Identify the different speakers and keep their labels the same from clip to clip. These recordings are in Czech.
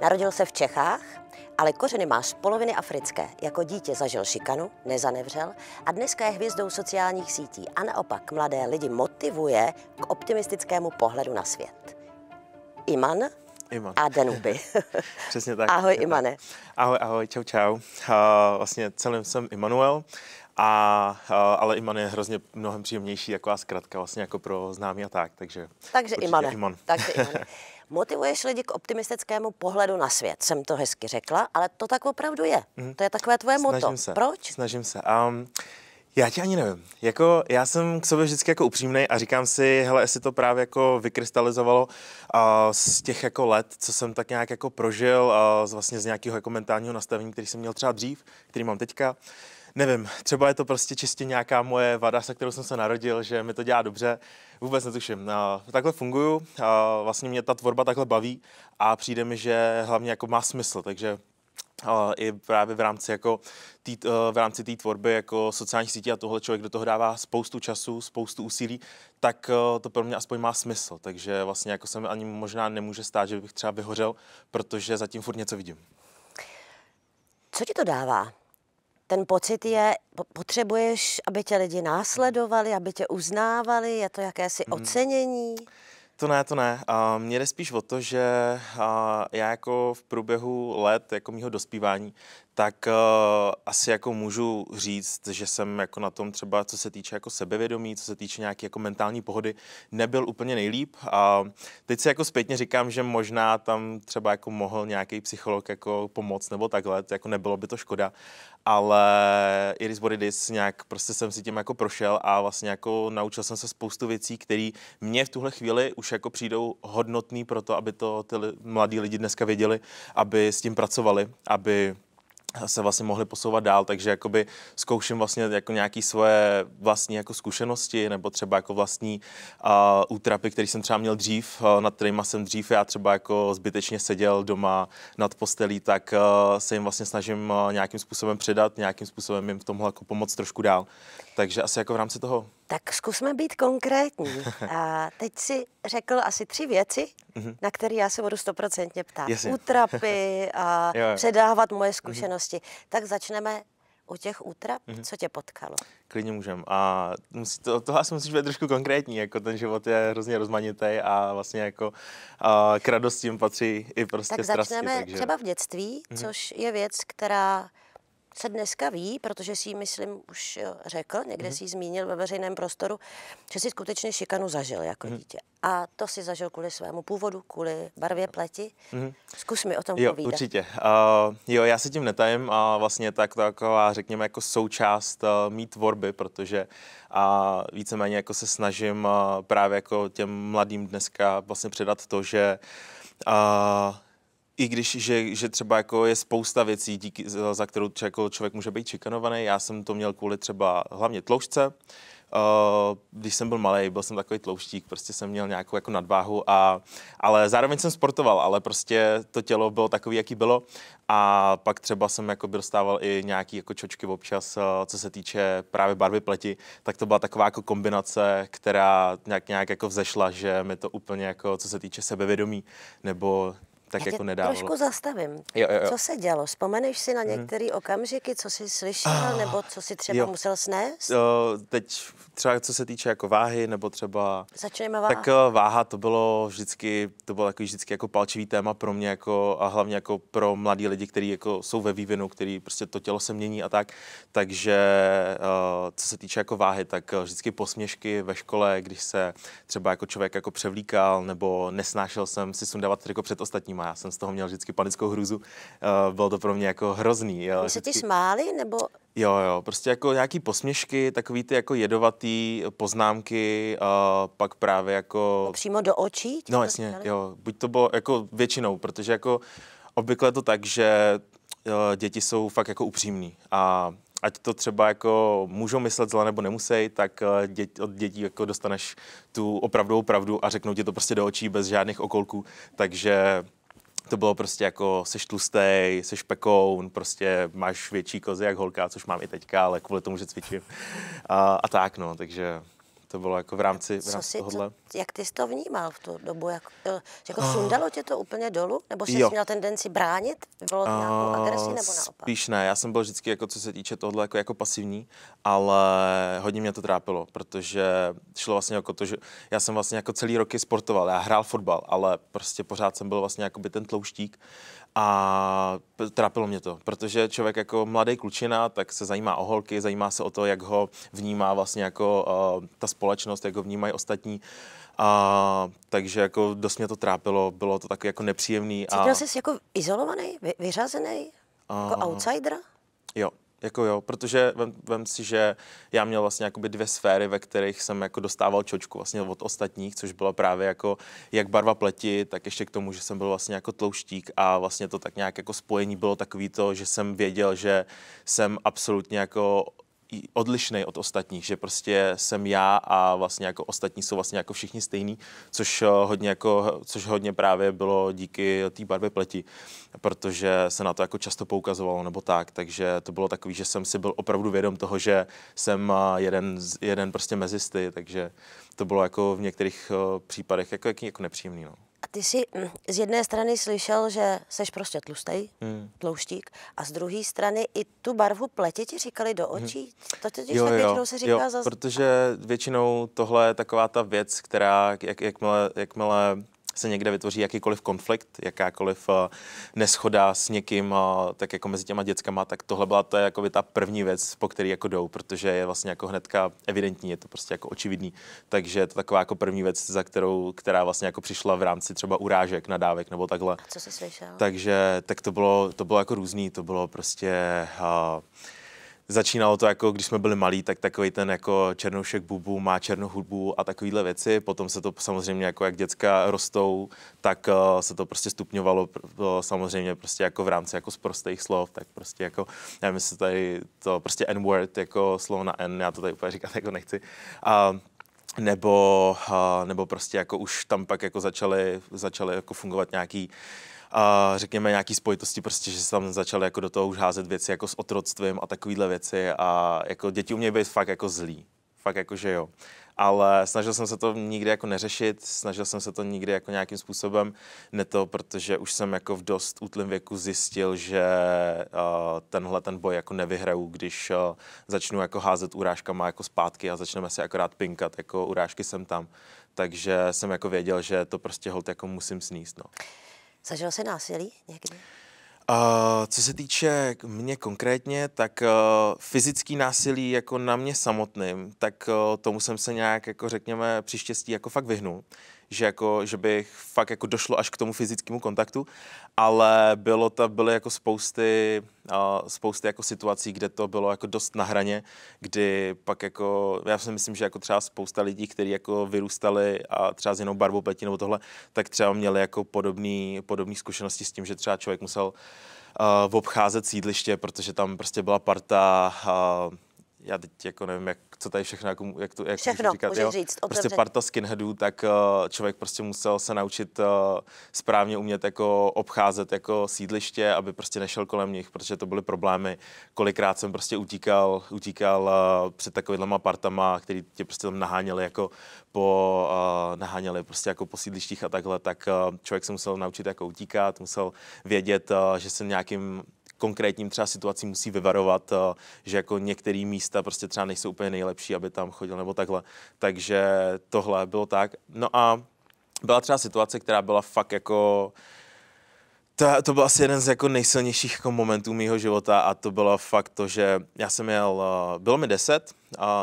Speaker 1: Narodil se v Čechách, ale kořeny má z poloviny africké. Jako dítě zažil šikanu, nezanevřel a dneska je hvězdou sociálních sítí a naopak mladé lidi motivuje k optimistickému pohledu na svět.
Speaker 2: Iman, Iman. a Danuby. Přesně tak. Ahoj Imane. Ahoj, ahoj, čau, čau. Uh, vlastně celým jsem Immanuel a, ale Iman je hrozně mnohem příjemnější jako a zkratka vlastně jako pro známý a tak, takže...
Speaker 1: Takže Imane. Iman. Takže Imane. motivuješ lidi k optimistickému pohledu na svět. Jsem to hezky řekla, ale to tak opravdu je. mm To je takové tvoje Snažím moto. Se. Proč?
Speaker 2: Snažím se. Um... Já ti ani nevím. Jako, já jsem k sobě vždycky jako upřímný a říkám si, hele, jestli to právě jako vykrystalizovalo uh, z těch jako let, co jsem tak nějak jako prožil, uh, z vlastně z nějakého jako mentálního nastavení, který jsem měl třeba dřív, který mám teďka. Uh, Nevím, třeba je to prostě čistě nějaká moje vada, se kterou jsem se narodil, že mi to dělá dobře. Vůbec netuším. Takhle funguju, vlastně mě ta tvorba takhle baví a přijde mi, že hlavně jako má smysl, takže i právě v rámci jako tý, v rámci té tvorby jako sociálních sítí a tohle člověk do toho dává spoustu času, spoustu úsilí, tak e, to pro mě aspoň má smysl. Takže vlastně jako mi ani možná nemůže stát, že bych třeba vyhořel, protože zatím furt něco vidím.
Speaker 1: Co ti to dává? ten pocit je, potřebuješ, aby tě lidi následovali, aby tě uznávali, je to jakési hmm.
Speaker 2: ocenění? To ne, to ne. A mě jde spíš o to, že já jako v průběhu let jako mýho dospívání tak uh, asi jako můžu říct, že jsem jako na tom třeba, co se týče jako sebevědomí, co se týče nějaké jako mentální pohody, nebyl úplně nejlíp. A teď si jako zpětně říkám, že možná tam třeba jako mohl nějaký psycholog jako pomoct nebo takhle, to jako nebylo by to škoda. Ale Iris Boridis nějak prostě jsem si tím jako prošel a vlastně jako naučil jsem se spoustu věcí, které mě v tuhle chvíli už jako přijdou hodnotný pro to, aby to ty mladí lidi dneska věděli, aby s tím pracovali, aby se vlastně mohli posouvat dál, takže jakoby zkouším vlastně jako nějaký svoje vlastní jako zkušenosti nebo třeba jako vlastní uh, útrapy, který jsem třeba měl dřív, uh, nad kterýma jsem dřív já třeba jako zbytečně seděl doma nad postelí, tak uh, se jim vlastně snažím uh, nějakým způsobem předat, nějakým způsobem jim v tomhle jako pomoct trošku dál. Takže asi jako v rámci toho.
Speaker 1: Tak zkusme být konkrétní. A teď si řekl asi tři věci, mm-hmm. na které já se budu stoprocentně ptát. Jasně. Útrapy a jo, jo. předávat moje mhm. zkušenosti. Mm-hmm. Tak začneme u těch útrap, mm-hmm. co tě potkalo?
Speaker 2: Klidně můžem. A musí, to, to asi musíš být trošku konkrétní, jako ten život je hrozně rozmanitý a vlastně jako a k radosti patří i prostě tak strasti. Tak začneme takže... třeba v
Speaker 1: dětství, mm-hmm. což je věc, která se dneska ví, protože si myslím, už eh, řekl, někde mm-hmm. si zmínil ve veřejném prostoru, že si skutečně šikanu zažil jako mm-hmm. dítě. A to si zažil kvůli svému původu, kvůli barvě pleti. Mm-hmm. Zkus mi o tom jo, povídat. Určitě.
Speaker 2: Uh, jo, já se tím netajím a uh, vlastně tak taková, řekněme, jako součást uh, mý tvorby, protože a uh, víceméně jako se snažím uh, právě jako těm mladým dneska vlastně předat to, že uh, i když, že, že třeba jako je spousta věcí, díky, za kterou jako člověk může být čikanovaný Já jsem to měl kvůli třeba hlavně tloušťce. Uh, když jsem byl malý, byl jsem takový tlouštík, prostě jsem měl nějakou jako nadváhu, a, ale zároveň jsem sportoval, ale prostě to tělo bylo takový, jaký bylo a pak třeba jsem jako dostával i nějaký jako čočky občas, uh, co se týče právě barvy pleti, tak to byla taková jako kombinace, která nějak, nějak jako vzešla, že mi to úplně jako, co se týče sebevědomí nebo tak Já jako nedávalo. trošku
Speaker 1: zastavím. Jo, jo, jo. Co se dělo? Vzpomeneš si na mhm. některé hmm. okamžiky, co jsi slyšel, ah, nebo co si třeba jo. musel snést?
Speaker 2: Jo, teď třeba co se týče jako váhy, nebo třeba...
Speaker 1: Začneme váha. Tak eh,
Speaker 2: váha to bylo vždycky, to bylo jako vždycky jako palčivý téma pro mě jako, a hlavně jako pro mladí lidi, kteří jako jsou ve vývinu, který prostě to tělo se mění a tak. Takže eh, co se týče jako váhy, tak eh, vždycky posměšky ve škole, když se třeba jako člověk jako převlíkal, nebo nesnášel jsem si sundávat jako před ostatními a já jsem z toho měl vždycky panickou hruzu. Eh, bylo to pro mě jako hrozný. Jo. Vždycky... se ty
Speaker 1: smáli nebo...
Speaker 2: Jo, jo, prostě jako nějaký posměšky, takový ty jako jedovatý eh, poznámky, a eh, pak právě jako... No přímo do očí? No jasně, jo, buď to bylo jako většinou, protože jako obvykle to tak, že děti jsou fakt jako upřímní a ať to třeba jako můžou myslet zle nebo nemusí, tak dět, od dětí jako dostaneš tu opravdu pravdu a řeknou ti to prostě do očí bez žádných okolků, takže to bylo prostě jako seš tlustej, seš pekoun, prostě máš větší kozy jak holka, což mám i teďka, ale kvůli tomu, že cvičím a, a tak no, takže to bylo jako v rámci, v rámci co tohle.
Speaker 1: jak ty jsi to vnímal v tu dobu? Jak, eh, jako oh. sundalo tě to úplně dolů? Nebo jsi jsi měl tendenci bránit? Bylo to nějakou oh, agresi nebo naopak?
Speaker 2: Spíš ne, já jsem byl vždycky, jako, co se týče tohle, jako, jako pasivní, ale hodně mě to trápilo, protože šlo vlastně jako to, že já jsem vlastně jako celý roky sportoval, já hrál fotbal, ale prostě pořád jsem byl vlastně jako by ten tlouštík a trápilo mě to, protože člověk jako mladý klučina, tak se zajímá o holky, zajímá se o to, jak ho vnímá vlastně jako uh, ta společnost, jak ho vnímají ostatní. A, takže jako dost mě to trápilo, bylo to tak jako nepříjemný. Cítil a...
Speaker 1: jsi jako izolovaný, vy, vyřazený,
Speaker 2: a... jako outsider? Jo, jako jo, protože vem, vem si, že já měl vlastně jakoby dvě sféry, ve kterých jsem jako dostával čočku vlastně od ostatních, což byla právě jako jak barva pleti, tak ještě k tomu, že jsem byl vlastně jako tlouštík a vlastně to tak nějak jako spojení bylo takový to, že jsem věděl, že jsem absolutně jako odlišný od ostatních, že prostě jsem já a vlastně jako ostatní jsou vlastně jako všichni stejní, což eh, hodně, jako, což hodně právě bylo díky té barvě pleti, protože se na to jako často poukazovalo nebo tak, takže to bylo takový, že jsem si byl opravdu vědom toho, že jsem eh, jeden, jeden prostě mezisty, takže to bylo jako v některých eh, případech jako, jako nepříjemný. No.
Speaker 1: A ty jsi mm, z jedné strany slyšel, že jsi prostě tlustej, hmm. tlouštík, a z druhé strany i tu barvu pleti ti říkali do hmm. očí. Hmm. To totiž jo, tak většinou se říká zase...
Speaker 2: protože většinou tohle je taková ta věc, která jak, jakmile, jakmile se někde vytvoří jakýkoliv konflikt, jakákoliv eh, neschoda s někým, eh, tak jako mezi těma dětskama, tak tohle byla to jako by ta první věc, po který jako jdou, protože je vlastně jako hnedka evidentní, je to prostě jako očividný. Takže je to taková jako první věc, za kterou, která vlastně jako přišla v rámci třeba urážek, nadávek nebo takhle. A co se slyšel? Takže tak to bylo, to bylo jako různý, to bylo prostě... Uh, Začínalo to jako, když jsme byli malí, tak takový ten jako černoušek bubu má černou hudbu a takovýhle věci. Potom se to samozřejmě jako jak děcka rostou, tak uh, se to prostě stupňovalo pr- samozřejmě prostě jako v rámci jako z prostých slov, tak prostě jako, já myslím, tady to prostě N-word jako slovo na N, já to tady úplně říkat jako nechci. A nebo, a, eh, nebo prostě jako už tam pak jako začaly, začaly jako fungovat nějaký uh, a řekněme nějaký spojitosti, prostě, že se tam začaly jako do toho už házet věci jako s otroctvím a takovýhle věci a jako děti umějí být fakt jako zlí. Fakt jako, že jo. Ale snažil jsem se to nikdy jako neřešit, snažil jsem se to nikdy jako nějakým způsobem neto, protože už jsem jako v dost útlém věku zjistil, že uh, tenhle ten boj jako nevyhraju, když uh, začnu jako házet urážkama jako zpátky a začneme si akorát pinkat jako urážky jsem tam. Takže jsem jako věděl, že to prostě hold jako musím sníst. No.
Speaker 1: Zažil jsi násilí někdy?
Speaker 2: Uh, co se týče mě konkrétně, tak uh, fyzický násilí jako na mě samotným, tak uh, tomu jsem se nějak, jako řekněme, příštěstí jako fakt vyhnul že, jako, že by fakt jako došlo až k tomu fyzickému kontaktu, ale bylo to, byly jako spousty, uh, spousty jako situací, kde to bylo jako dost na hraně, kdy pak jako, já si myslím, že jako třeba spousta lidí, kteří jako vyrůstali a třeba s jinou barvou pleti nebo tohle, tak třeba měli jako podobné podobný zkušenosti s tím, že třeba člověk musel uh, obcházet sídliště, protože tam prostě byla parta uh, já teď jako nevím, jak, co tady všechno, jak, jak to jak všechno, říkat, jo, říct, otevře. prostě parta skinheadů, tak eh, člověk prostě musel se naučit eh, správně umět jako obcházet jako sídliště, aby prostě nešel kolem nich, protože to byly problémy. Kolikrát jsem prostě utíkal, utíkal eh, před takovýhlema partama, který tě prostě tam naháněli jako po, naháněli prostě jako po sídlištích a takhle, tak člověk se musel naučit jako utíkat, musel vědět, že se nějakým konkrétním třeba situací musí vyvarovat, eh, že jako některé místa prostě třeba nejsou úplně nejlepší, aby tam chodil nebo takhle. Takže tohle bylo tak. No a byla třeba situace, která byla fakt jako to, to byl asi jeden z jako nejsilnějších jako momentů mého života a to bylo fakt to, že já jsem jel, eh, bylo mi 10,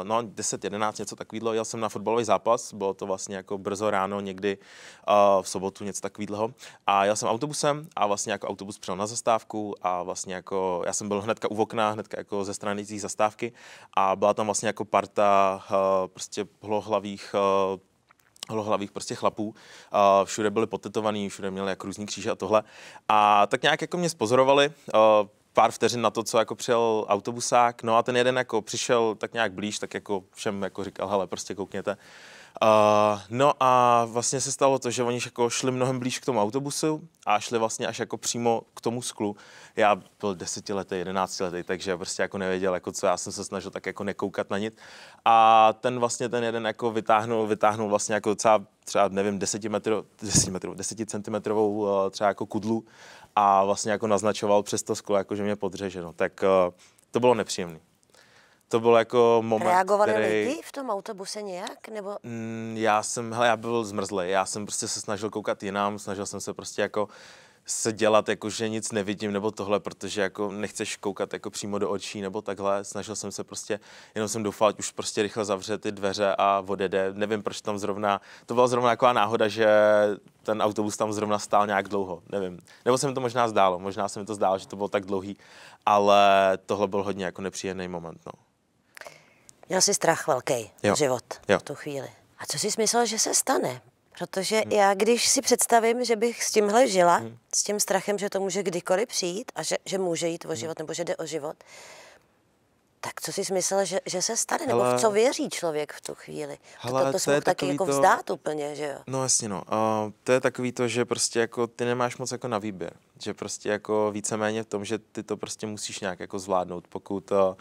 Speaker 2: no 10, 11, něco takového, jel jsem na fotbalový zápas, bylo to vlastně jako brzo ráno někdy eh, v sobotu něco takového a jel jsem autobusem a vlastně jako autobus přijel na zastávku a vlastně jako já jsem byl hnedka u okna, hnedka jako ze strany zastávky a byla tam vlastně jako parta eh, prostě hlohlavých holohlavých prostě chlapů, všude byli potetovaní, všude měli jak různý kříže a tohle. A tak nějak jako mě spozorovali, eh, pár vteřin na to, co jako přijel autobusák, no a ten jeden jako přišel tak nějak blíž, tak jako všem jako říkal, hele, prostě koukněte no a vlastně se stalo to, že oni jako šli mnohem blíž k tomu autobusu a šli vlastně až jako přímo k tomu sklu. Já byl desetiletý, jedenáctiletý, takže prostě jako nevěděl, jako co já jsem se snažil tak jako nekoukat na nic. A ten vlastně ten jeden jako vytáhnul, vytáhnul vlastně jako docela třeba, nevím, desetimetrov, desetimetrovou, eh, třeba jako kudlu a vlastně jako naznačoval přes to sklo, jako že mě podřeže, no. Tak eh, to bylo nepříjemné to byl jako moment, Reagovali který... lidi
Speaker 1: v tom autobuse nějak? Nebo...
Speaker 2: Mm, já jsem, hele, já byl zmrzlý, já jsem prostě se snažil koukat jinam, snažil jsem se prostě jako se dělat, jako že nic nevidím nebo tohle, protože jako nechceš koukat jako přímo do očí nebo takhle. Snažil jsem se prostě, jenom jsem doufal, už prostě rychle zavře ty dveře a odjede. Nevím, proč tam zrovna, to byla zrovna taková náhoda, že ten autobus tam zrovna stál nějak dlouho, nevím. Nebo se mi to možná zdálo, možná se mi to zdálo, že to bylo tak dlouhý, ale tohle byl hodně jako nepříjemný moment, no.
Speaker 1: Měl jsi strach velký
Speaker 2: jo. život jo. v tu chvíli.
Speaker 1: A co jsi myslel, že se stane? Protože hmm. já, když si představím, že bych s tímhle žila, hmm. s tím strachem, že to může kdykoliv přijít a že, že může jít o hmm. život hmm. nebo že jde o život, tak co jsi myslel, že, že se stane? Hele, nebo v co věří člověk v tu chvíli? Hele, to, to, to se mohl taky jako vzdát úplně, že
Speaker 2: jo? No jasně, no. Uh, to je takový to, že prostě jako ty nemáš moc jako na výběr že prostě jako víceméně v tom, že ty to prostě musíš nějak jako zvládnout, pokud, eh,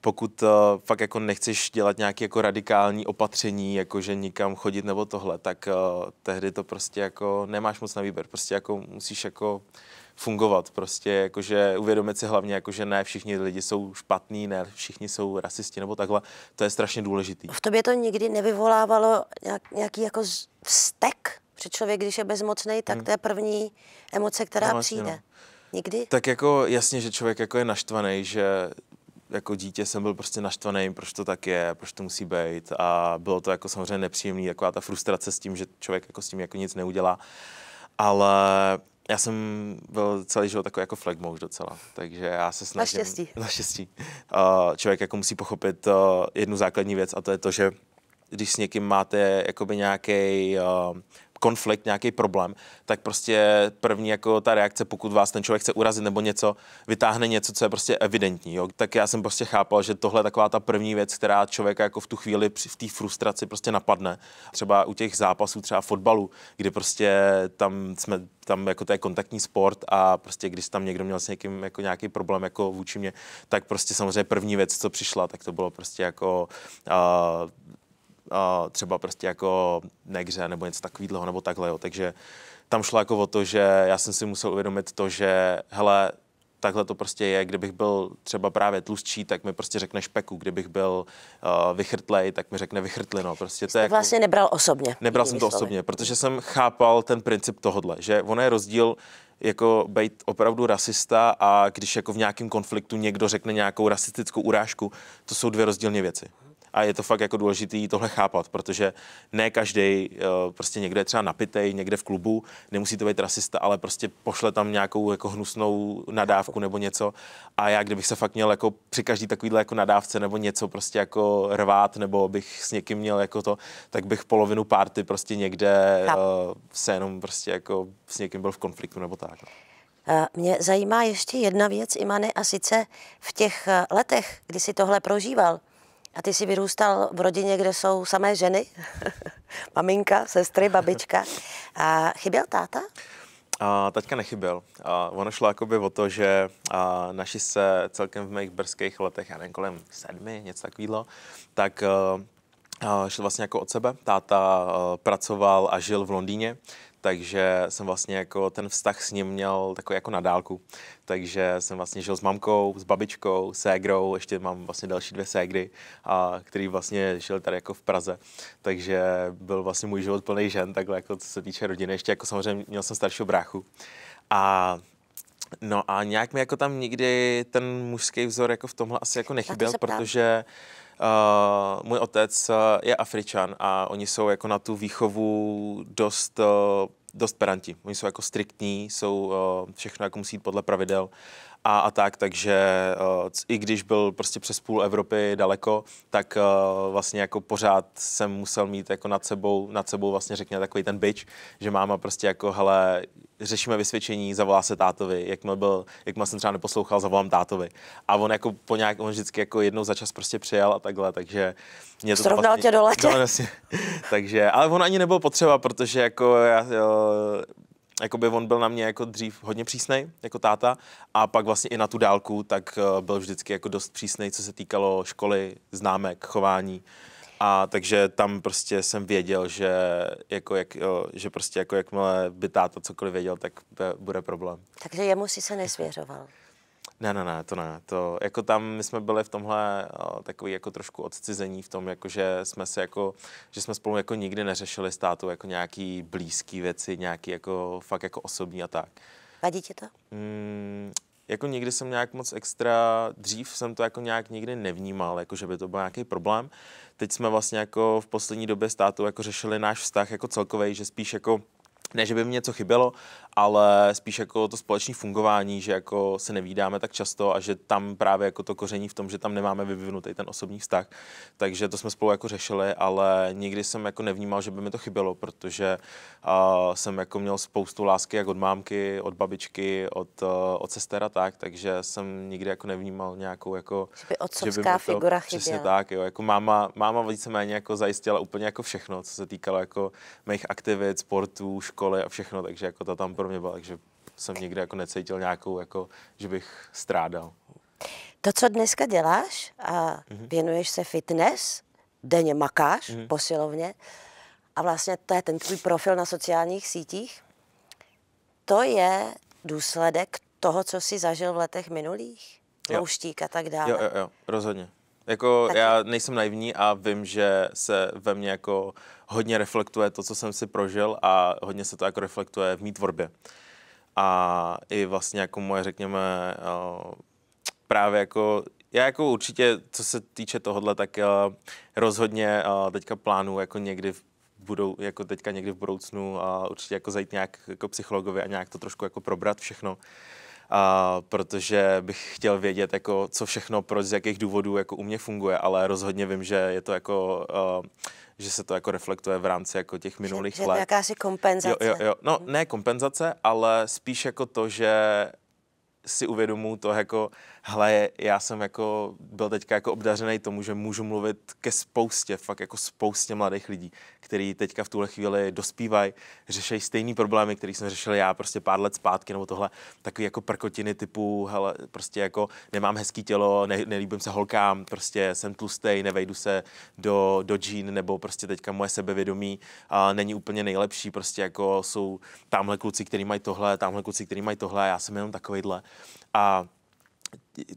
Speaker 2: pokud eh, fakt jako nechceš dělat nějaké jako radikální opatření, jako že nikam chodit nebo tohle, tak eh, tehdy to prostě jako nemáš moc na výběr, prostě jako musíš jako fungovat. Prostě jakože uvědomit si hlavně, jakože ne všichni lidi jsou špatní, ne všichni jsou rasisti nebo takhle. To je strašně důležitý. V
Speaker 1: tobě to nikdy nevyvolávalo nějak, nějaký jako vztek? Protože člověk, když je bezmocný, tak hmm. to je první emoce, která no, vlastně, přijde. no. Nikdy?
Speaker 2: Tak jako jasně, že člověk jako je naštvaný, že jako dítě jsem byl prostě naštvaný, proč to tak je, proč to musí být a bylo to jako samozřejmě nepříjemný, taková ta frustrace s tím, že člověk jako s tím jako nic neudělá, ale já jsem byl celý život takový jako už docela, takže já se snažím... Naštěstí. Naštěstí. člověk jako musí pochopit eh, jednu základní věc a to je to, že když s někým máte jakoby nějaký eh, konflikt, nějaký problém, tak prostě první jako ta reakce, pokud vás ten člověk chce urazit nebo něco, vytáhne něco, co je prostě evidentní. Jo? Tak já jsem prostě chápal, že tohle je taková ta první věc, která člověka jako v tu chvíli v té frustraci prostě napadne. Třeba u těch zápasů třeba fotbalu, kdy prostě tam jsme tam jako to je kontaktní sport a prostě když tam někdo měl s někým jako nějaký problém jako vůči mě, tak prostě samozřejmě první věc, co přišla, tak to bylo prostě jako uh, třeba prostě jako negře nebo něco takového nebo takhle, jo. takže tam šlo jako o to, že já jsem si musel uvědomit to, že hele, takhle to prostě je, kdybych byl třeba právě tlustší, tak mi prostě řekne špeku, kdybych byl uh, vychrtlej, tak mi řekne vychrtlino. Prostě to jako... vlastně nebral osobně. Nebral jsem to slovy. osobně, protože jsem chápal ten princip tohodle, že ono je rozdíl, jako být opravdu rasista a když jako v nějakém konfliktu někdo řekne nějakou rasistickou urážku, to jsou dvě rozdílné věci. A je to fakt jako důležité tohle chápat, protože ne každý eh, prostě někde je třeba napitej, někde v klubu, nemusí to být rasista, ale prostě pošle tam nějakou jako hnusnou nadávku nebo něco. A já, kdybych se fakt měl jako při každý takovýhle jako nadávce nebo něco prostě jako rvát, nebo bych s někým měl jako to, tak bych polovinu párty prostě někde tak. uh, se jenom prostě jako s někým byl v konfliktu nebo tak. No.
Speaker 1: Eh, mě zajímá ještě jedna věc, Imane, a sice v těch letech, kdy si tohle prožíval, a ty jsi vyrůstal v rodině, kde jsou samé ženy, maminka, sestry, babička. A chyběl táta?
Speaker 2: A taťka nechyběl. A ono šlo jakoby o to, že a naši se celkem v mých brzkých letech, já nevím, kolem sedmi, něco takového, tak e, šel vlastně jako od sebe. Táta e, pracoval a žil v Londýně, takže jsem vlastně jako ten vztah s ním měl takový jako na dálku. Takže jsem vlastně žil s mamkou, s babičkou, ségrou, ještě mám vlastně další dvě ségry, a který vlastně žil tady jako v Praze. Takže byl vlastně můj život plný žen, takhle jako co se týče rodiny. Ještě jako samozřejmě měl jsem staršího bráchu. A No a nějak mi jako tam nikdy ten mužský vzor jako v tomhle asi jako nechyběl, protože Uh, můj otec je Afričan a oni jsou jako na tu výchovu dost uh, dost peranti. Oni jsou jako striktní, jsou eh, všechno jako musí podle pravidel a, a tak, takže uh, i když byl prostě přes půl Evropy daleko, tak uh, vlastně jako pořád jsem musel mít jako nad sebou, nad sebou vlastně řekněme takový ten bič, že máma prostě jako hele, řešíme vysvědčení, zavolá se tátovi, jakmile, byl, jakmile jsem třeba neposlouchal, zavolám tátovi. A on jako po nějak, on vždycky jako jednou za čas prostě přijel a takhle, takže mě to Srovnal vlastně, tě do letě. No, takže, ale on ani nebyl potřeba, protože jako já, jo, eh, jakoby on byl na mě jako dřív hodně přísnej, jako táta, a pak vlastně i na tu dálku, tak eh, byl vždycky jako dost přísnej, co se týkalo školy, známek, chování. A takže tam prostě jsem věděl, že, jako jak, jo, eh, že prostě jako jakmile by táta cokoliv věděl, tak bude problém.
Speaker 1: Takže jemu si se nesvěřoval.
Speaker 2: Ne, ne, ne, to ne. To, jako tam my jsme byli v tomhle o, eh, takový jako trošku odcizení v tom, jako že jsme se jako, že jsme spolu jako nikdy neřešili státu jako nějaký blízký věci, nějaký jako fakt jako osobní a tak. Vadí ti to? Mm, jako nikdy jsem nějak moc extra, dřív jsem to jako nějak nikdy nevnímal, jako že by to byl nějaký problém. Teď jsme vlastně jako v poslední době státu jako řešili náš vztah jako celkový, že spíš jako ne, že by mi něco chybělo, ale spíš jako to společné fungování, že jako se nevídáme tak často a že tam právě jako to koření v tom, že tam nemáme vyvinutý ten osobní vztah. Takže to jsme spolu jako řešili, ale nikdy jsem jako nevnímal, že by mi to chybělo, protože uh, jsem jako měl spoustu lásky jak od mámky, od babičky, od, uh, od sestera tak, takže jsem nikdy jako nevnímal nějakou jako... Že by otcovská to, figura chyběla. Přesně tak, jo. Jako máma, máma víceméně jako zajistila úplně jako všechno, co se týkalo jako mých aktivit, sportů, škol, školy a všechno, takže jako ta tam pro mě bylo, takže jsem nikdy jako necítil nějakou, jako, že bych strádal.
Speaker 1: To, co dneska děláš a mm-hmm. věnuješ se fitness, denně makáš mm-hmm. posilovně a vlastně to je ten tvůj profil na sociálních sítích, to je důsledek toho, co jsi zažil v letech minulých? Louštík a tak dále. Jo, jo,
Speaker 2: jo, rozhodně. Jako Taky. já nejsem naivní a vím, že se ve mně jako hodně reflektuje to, co jsem si prožil a hodně se to jako reflektuje v mý tvorbě. A i vlastně jako moje, řekněme, eh, právě jako já jako určitě, co se týče tohohle, tak eh, rozhodně eh, teďka plánu jako někdy v budou jako teďka někdy v budoucnu a určitě jako zajít nějak jako psychologovi a nějak to trošku jako probrat všechno a protože bych chtěl vědět, jako, co všechno, proč, z jakých důvodů jako u mě funguje, ale rozhodně vím, že je to jako, uh, že se to jako reflektuje v rámci jako těch minulých že, let. Že to
Speaker 1: jakási kompenzace. Jo,
Speaker 2: jo, jo. No, ne kompenzace, ale spíš jako to, že si uvědomu to jako, hele, já jsem jako byl teďka jako obdařený tomu, že můžu mluvit ke spoustě, fakt jako spoustě mladých lidí, kteří teďka v tuhle chvíli dospívají, řeší stejný problémy, který jsem řešil já prostě pár let zpátky nebo tohle, takový jako prkotiny typu, hele, prostě jako nemám hezký tělo, ne, nelíbím se holkám, prostě jsem tlustej, nevejdu se do, do džín, nebo prostě teďka moje sebevědomí a není úplně nejlepší, prostě jako jsou tamhle kluci, kteří mají tohle, tamhle kluci, kteří mají tohle, já jsem jenom takovejhle. A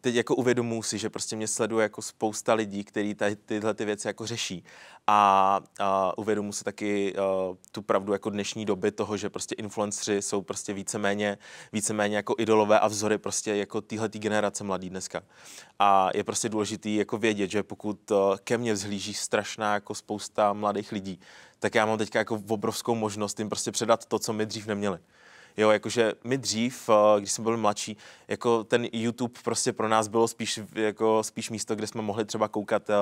Speaker 2: teď jako uvědomuji si, že prostě mě sleduje jako spousta lidí, kteří tyhle ty věci jako řeší. A, a uvědomuji si taky a, eh, tu pravdu jako dnešní doby toho, že prostě influencři jsou prostě víceméně, víceméně jako idolové a vzory prostě jako téhle generace mladý dneska. A je prostě důležitý jako vědět, že pokud eh, ke mně vzhlíží strašná jako spousta mladých lidí, tak já mám teďka jako obrovskou možnost jim prostě předat to, co my dřív neměli. Jo, jakože my dřív, eh, když jsme byli mladší, jako ten YouTube prostě pro nás bylo spíš, jako spíš místo, kde jsme mohli třeba koukat, eh,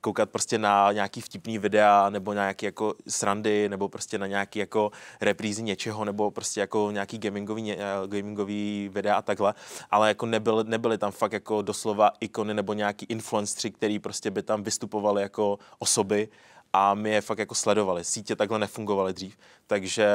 Speaker 2: koukat prostě na nějaký vtipný videa nebo na nějaký jako srandy nebo prostě na nějaký jako reprízy něčeho nebo prostě jako nějaký gamingový, eh, gamingový videa a takhle, ale jako nebyly, nebyly tam fakt jako doslova ikony nebo nějaký influencři, který prostě by tam vystupovali jako osoby a my je fakt jako sledovali. Sítě takhle nefungovaly dřív, takže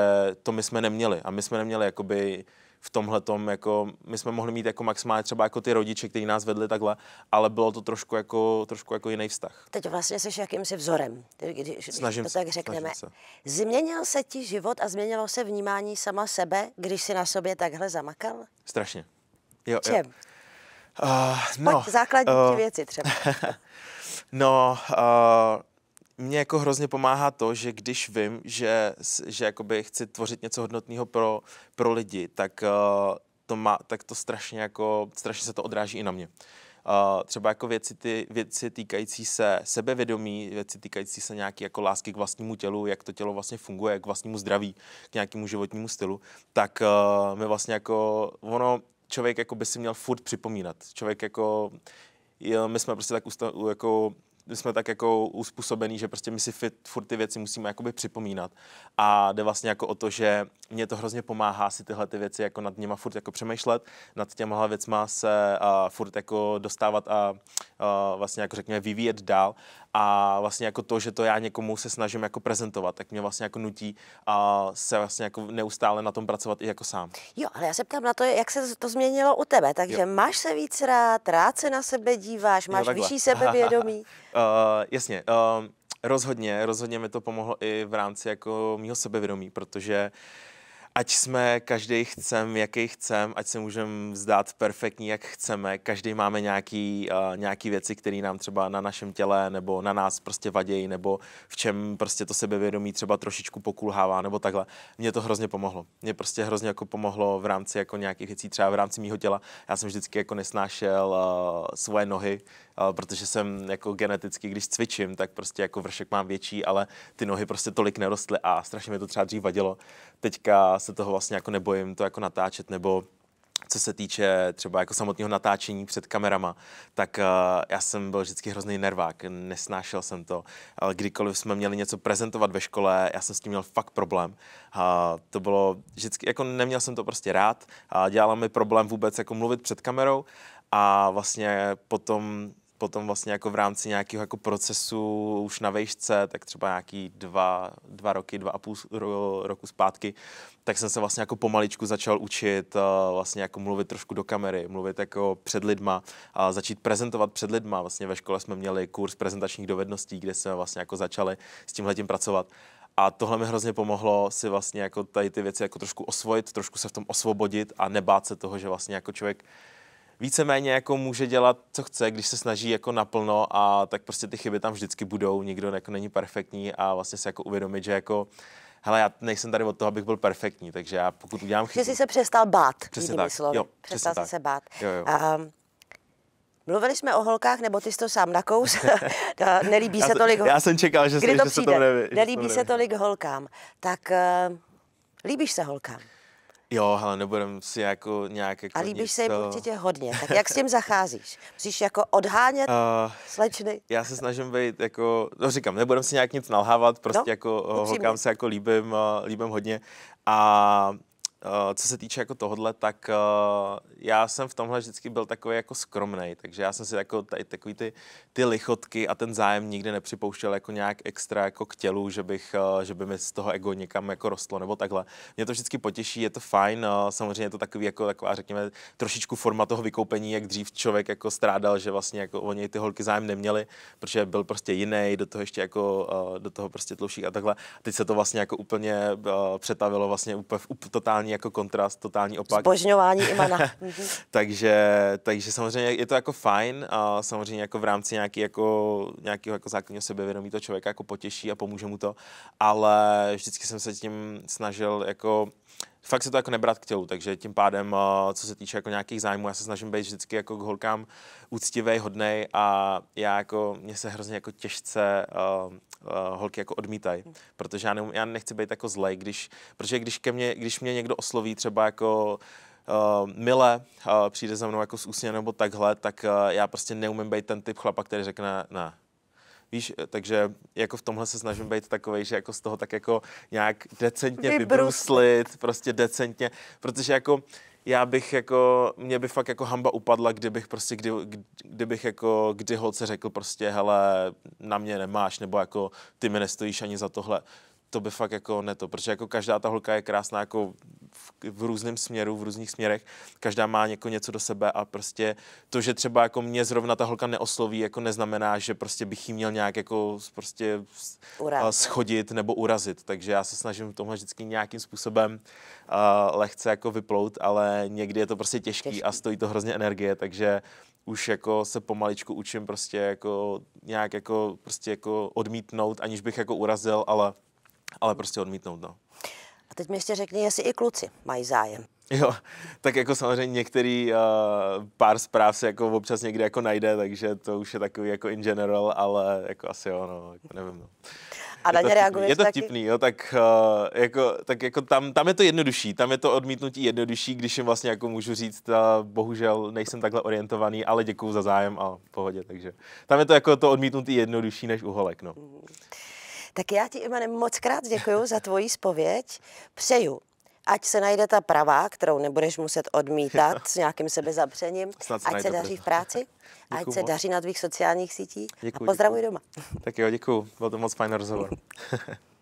Speaker 2: to my jsme neměli a my jsme neměli jakoby v tomhle tom, jako my jsme mohli mít jako maximálně třeba jako ty rodiče, kteří nás vedli takhle, ale bylo to trošku jako, trošku jako jiný vztah.
Speaker 1: Teď vlastně jsi jakýmsi vzorem, když snažím to tak řekneme. Se. Změnil se ti život a změnilo se vnímání sama sebe, když si na sobě takhle zamakal?
Speaker 2: Strašně. Jo, Čem? Jo. Uh, ah, no, základní uh, věci třeba. no, uh, mě jako hrozně pomáhá to, že když vím, že, že jakoby chci tvořit něco hodnotného pro, pro lidi, tak, uh, to má, tak to strašně jako, strašně se to odráží i na mě. Uh, třeba jako věci, ty, věci týkající se sebevědomí, věci týkající se nějaké jako lásky k vlastnímu tělu, jak to tělo vlastně funguje, k vlastnímu zdraví, k nějakému životnímu stylu, tak uh, mi vlastně jako, ono, člověk jako by si měl furt připomínat. Člověk jako, my jsme prostě tak usta- jako my jsme tak jako uspůsobený, že prostě my si fit, furt ty věci musíme jakoby připomínat. A jde vlastně jako o to, že mě to hrozně pomáhá si tyhle ty věci jako nad něma furt jako přemýšlet, nad těma věcma se a furt jako dostávat a, a vlastně jako řekněme vyvíjet dál. A vlastně jako to, že to já někomu se snažím jako prezentovat, tak mě vlastně jako nutí a se vlastně jako neustále na tom pracovat i jako sám.
Speaker 1: Jo, ale já se ptám na to, jak se to změnilo u tebe, takže jo. máš se víc rád, rád se na sebe díváš, máš jo, vyšší sebevědomí.
Speaker 2: Uh, jasně, uh, rozhodně, rozhodně mi to pomohlo i v rámci jako mýho sebevědomí, protože ať jsme každý chcem, jaký chcem, ať se můžeme vzdát perfektní, jak chceme, každý máme nějaký, uh, nějaký věci, které nám třeba na našem těle nebo na nás prostě vadějí, nebo v čem prostě to sebevědomí třeba trošičku pokulhává, nebo takhle. Mně to hrozně pomohlo. Mně prostě hrozně jako pomohlo v rámci jako nějakých věcí, třeba v rámci mýho těla. Já jsem vždycky jako nesnášel uh, svoje nohy, protože jsem jako geneticky, když cvičím, tak prostě jako vršek mám větší, ale ty nohy prostě tolik nerostly a strašně mi to třeba dřív vadilo. Teďka se toho vlastně jako nebojím to jako natáčet nebo co se týče třeba jako samotného natáčení před kamerama, tak eh, já jsem byl vždycky hrozný nervák, nesnášel jsem to. Ale kdykoliv jsme měli něco prezentovat ve škole, já jsem s tím měl fakt problém. A to bylo vždycky, jako neměl jsem to prostě rád. a dělalo mi problém vůbec jako mluvit před kamerou a vlastně potom potom vlastně jako v rámci nějakého jako procesu už na vejšce, tak třeba nějaký dva, dva roky, dva a půl roku zpátky, tak jsem se vlastně jako pomaličku začal učit eh, vlastně jako mluvit trošku do kamery, mluvit jako před lidma a začít prezentovat před lidma. Vlastně ve škole jsme měli kurz prezentačních dovedností, kde jsme vlastně jako začali s tím pracovat. A tohle mi hrozně pomohlo si vlastně jako tady ty věci jako trošku osvojit, trošku se v tom osvobodit a nebát se toho, že vlastně jako člověk víceméně jako může dělat, co chce, když se snaží jako naplno a tak prostě ty chyby tam vždycky budou, nikdo jako není perfektní a vlastně se jako uvědomit, že jako hele, já nejsem tady od toho, abych byl perfektní, takže já pokud udělám chybu... Že jsi se přestal bát, přesně tak. Slovy. Jo, přestal přesně jsi se bát. Jo, jo.
Speaker 1: Um, Mluvili jsme o holkách, nebo ty jsi to sám nakous. nelíbí se tolik... Já jsem čekal, že, se, to že přijde? se to neví. Nelíbí se tolik holkám. Tak uh, líbíš se holkám?
Speaker 2: Jo, ale nebudem si jako nějak jako A líbíš něco... se jim určitě
Speaker 1: hodně. Tak jak s tím zacházíš? Musíš jako odhánět uh, slečny?
Speaker 2: Já se snažím být jako, no říkám, nebudem si nějak nic nalhávat, prostě no, jako eh, upřímně. holkám se jako líbím, eh, líbím hodně. A Eh, co se týče jako tohodle, tak eh, já jsem v tomhle vždycky byl takový jako skromný, takže já jsem si jako tady, takový ty, ty lichotky a ten zájem nikdy nepřipouštěl jako nějak extra jako k tělu, že, bych, eh, že by mi z toho ego někam jako rostlo nebo takhle. Mě to vždycky potěší, je to fajn, samozřejmě je to takový jako taková, řekněme, trošičku forma toho vykoupení, jak dřív člověk jako strádal, že vlastně jako oni něj ty holky zájem neměly, protože byl prostě jiný, do toho ještě jako do toho prostě tlušík a takhle. Teď se to vlastně jako úplně přetavilo vlastně úplně v totální jako kontrast, totální opak. Zbožňování Imana. takže, takže samozřejmě je to jako fajn a samozřejmě jako v rámci nějaký jako, nějakého jako základního sebevědomí to člověka jako potěší a pomůže mu to, ale vždycky jsem se tím snažil jako fakt se to jako nebrat k tělu, takže tím pádem, eh, co se týče jako nějakých zájmů, já se snažím být vždycky jako k holkám úctivý, hodnej a já jako, mě se hrozně jako těžce uh, uh, holky jako odmítají, protože já, ne, já nechci být jako zlej, když, protože když, ke mně, když mě někdo osloví třeba jako uh, mile uh, přijde za mnou jako s úsměvem nebo takhle, tak uh, já prostě neumím být ten typ chlapa, který řekne ne, Víš, eh, takže jako v tomhle se snažím být takový, že jako z toho tak jako nějak decentně vybruslit, prostě decentně, protože jako já bych jako, mě by fakt jako hamba upadla, kdybych prostě, kdy, kdybych jako, kdy holce řekl prostě, hele, na mě nemáš, nebo jako ty mi nestojíš ani za tohle to by fakt jako ne to, protože jako každá ta holka je krásná jako v, v různém směru, v různých směrech, každá má jako něco do sebe a prostě to, že třeba jako mě zrovna ta holka neosloví, jako neznamená, že prostě bych jí měl nějak jako prostě Urazit. schodit nebo urazit, takže já se snažím tomu vždycky nějakým způsobem uh, lehce jako vyplout, ale někdy je to prostě těžký, těžký. a stojí to hrozně energie, takže už jako se pomaličku učím prostě jako nějak jako prostě jako odmítnout, aniž bych jako urazil, ale ale prostě odmítnout, no.
Speaker 1: A teď mi ještě řekni, jestli i kluci mají zájem.
Speaker 2: Jo, tak jako samozřejmě některý uh, pár zpráv se jako občas někde jako najde, takže to už je takový jako in general, ale jako asi jo, no, jako nevím, no.
Speaker 1: A na ně reaguješ Je to vtipný,
Speaker 2: taky? jo, tak, uh, jako, tak jako tam, tam je to jednodušší, tam je to odmítnutí jednodušší, když jim vlastně jako můžu říct, uh, bohužel nejsem takhle orientovaný, ale děkuju za zájem a pohodě, takže tam je to jako to odmítnutí jednodušší než uholek, no. Mm.
Speaker 1: Tak já ti, Ivane, moc krát děkuji za tvoji spověď. Přeju, ať se najde ta pravá, kterou nebudeš muset odmítat s nějakým sebezapřením, se ať se daří v práci, ať se moc. daří na tvých sociálních sítích děkuju, a pozdravuj děkuju. doma.
Speaker 2: Tak jo, děkuji, byl to moc fajn rozhovor.